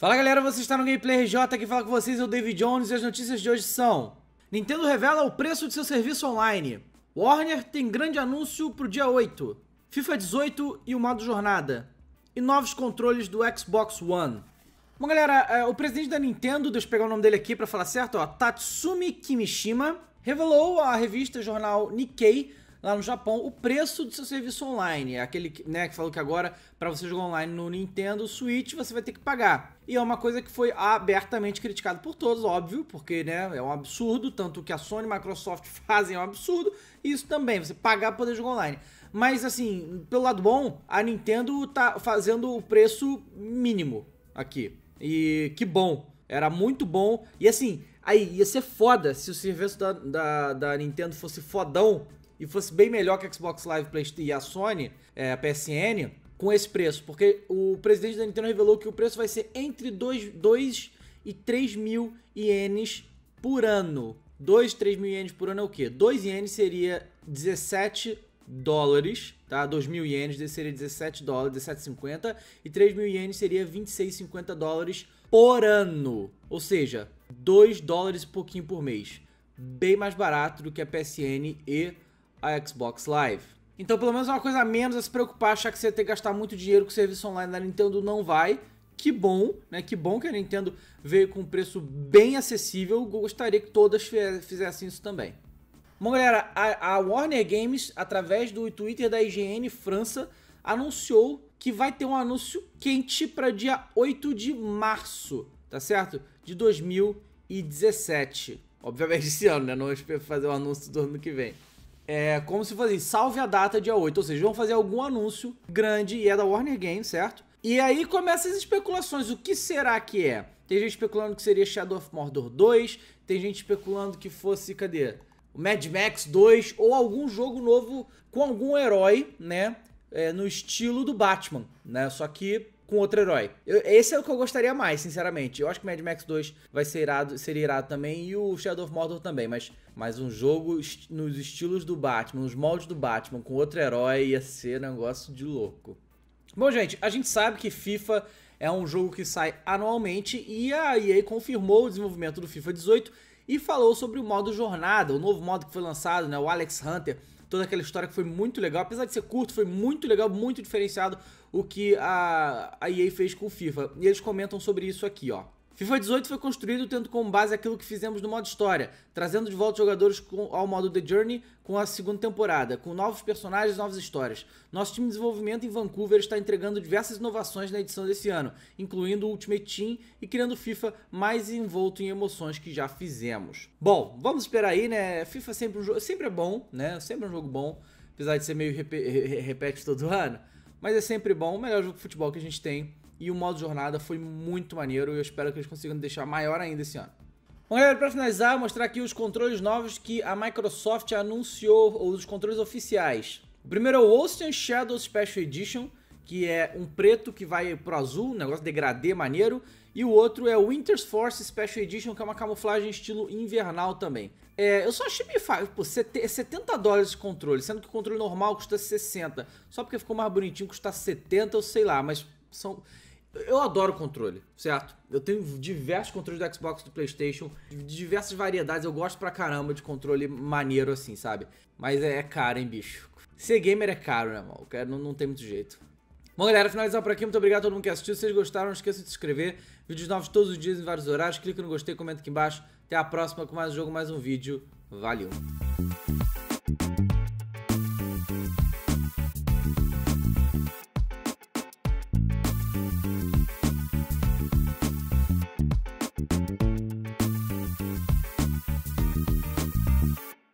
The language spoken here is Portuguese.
Fala galera, você está no Gameplay RJ, aqui fala com vocês é o David Jones e as notícias de hoje são Nintendo revela o preço de seu serviço online Warner tem grande anúncio pro dia 8 FIFA 18 e o modo jornada E novos controles do Xbox One Bom galera, é, o presidente da Nintendo, deixa eu pegar o nome dele aqui para falar certo, ó, Tatsumi Kimishima Revelou à revista jornal Nikkei lá no Japão o preço do seu serviço online. É aquele né, que falou que agora, para você jogar online no Nintendo Switch, você vai ter que pagar. E é uma coisa que foi abertamente criticada por todos, óbvio, porque né, é um absurdo, tanto que a Sony e a Microsoft fazem é um absurdo, e isso também, você pagar para poder jogar online. Mas assim, pelo lado bom, a Nintendo tá fazendo o preço mínimo aqui. E que bom, era muito bom. E assim, aí ia ser foda se o serviço da, da, da Nintendo fosse fodão e fosse bem melhor que a Xbox Live PlayStation e a Sony, é, a PSN, com esse preço. Porque o presidente da Nintendo revelou que o preço vai ser entre 2, 2 e 3 mil ienes por ano. 2, e 3 mil ienes por ano é o quê? 2 ienes seria 17 dólares, tá? 2 mil ienes seria 17 dólares, 17,50 e 3 mil ienes seria 26,50 dólares por ano. Ou seja, 2 dólares e pouquinho por mês. Bem mais barato do que a PSN e a Xbox Live. Então, pelo menos é uma coisa a menos a se preocupar, achar que você ia ter que gastar muito dinheiro com o serviço online da Nintendo não vai. Que bom, né? Que bom que a Nintendo veio com um preço bem acessível. Gostaria que todas fizessem isso também. Bom, galera, a Warner Games, através do Twitter da IGN França, anunciou que vai ter um anúncio quente para dia 8 de março, tá certo? De 2017. Obviamente esse ano, né? Não vou fazer o anúncio do ano que vem. É como se fosse assim, salve a data dia 8. Ou seja, vão fazer algum anúncio grande e é da Warner Games, certo? E aí começam as especulações. O que será que é? Tem gente especulando que seria Shadow of Mordor 2. Tem gente especulando que fosse. Cadê? Mad Max 2 ou algum jogo novo com algum herói, né? É, no estilo do Batman, né? Só que com outro herói. Eu, esse é o que eu gostaria mais, sinceramente. Eu acho que Mad Max 2 vai ser irado, ser irado também e o Shadow of Mordor também, mas, mas um jogo est nos estilos do Batman, nos moldes do Batman, com outro herói, ia ser negócio de louco. Bom, gente, a gente sabe que FIFA é um jogo que sai anualmente e a EA confirmou o desenvolvimento do FIFA 18 e falou sobre o modo jornada, o novo modo que foi lançado, né, o Alex Hunter, toda aquela história que foi muito legal. Apesar de ser curto, foi muito legal, muito diferenciado o que a, a EA fez com o FIFA. E eles comentam sobre isso aqui, ó. FIFA 18 foi construído tendo como base aquilo que fizemos no modo história, trazendo de volta jogadores ao modo The Journey com a segunda temporada, com novos personagens e novas histórias. Nosso time de desenvolvimento em Vancouver está entregando diversas inovações na edição desse ano, incluindo o Ultimate Team e criando FIFA mais envolto em emoções que já fizemos. Bom, vamos esperar aí, né? FIFA sempre um sempre é bom, né? Sempre é um jogo bom, apesar de ser meio rep... repete todo ano, mas é sempre bom, o melhor jogo de futebol que a gente tem e o modo jornada foi muito maneiro e eu espero que eles consigam deixar maior ainda esse ano. Bom, galera, para finalizar, vou mostrar aqui os controles novos que a Microsoft anunciou, ou os controles oficiais. O primeiro é o Ocean Shadow Special Edition, que é um preto que vai pro azul, um negócio degradê maneiro, e o outro é o Winter's Force Special Edition, que é uma camuflagem estilo invernal também. É, eu só achei meio fácil, pô, 70 é dólares esse controle, sendo que o controle normal custa 60, só porque ficou mais bonitinho custa 70, eu sei lá, mas são... Eu adoro controle, certo? Eu tenho diversos controles do Xbox, do PlayStation, de diversas variedades. Eu gosto pra caramba de controle maneiro assim, sabe? Mas é, é caro, hein, bicho? Ser gamer é caro, né, mal? Não, não tem muito jeito. Bom, galera, finalizar por aqui. Muito obrigado a todo mundo que assistiu. Se vocês gostaram, não esqueça de se inscrever. Vídeos novos todos os dias em vários horários. Clica no gostei, comenta aqui embaixo. Até a próxima com mais um jogo, mais um vídeo. Valeu!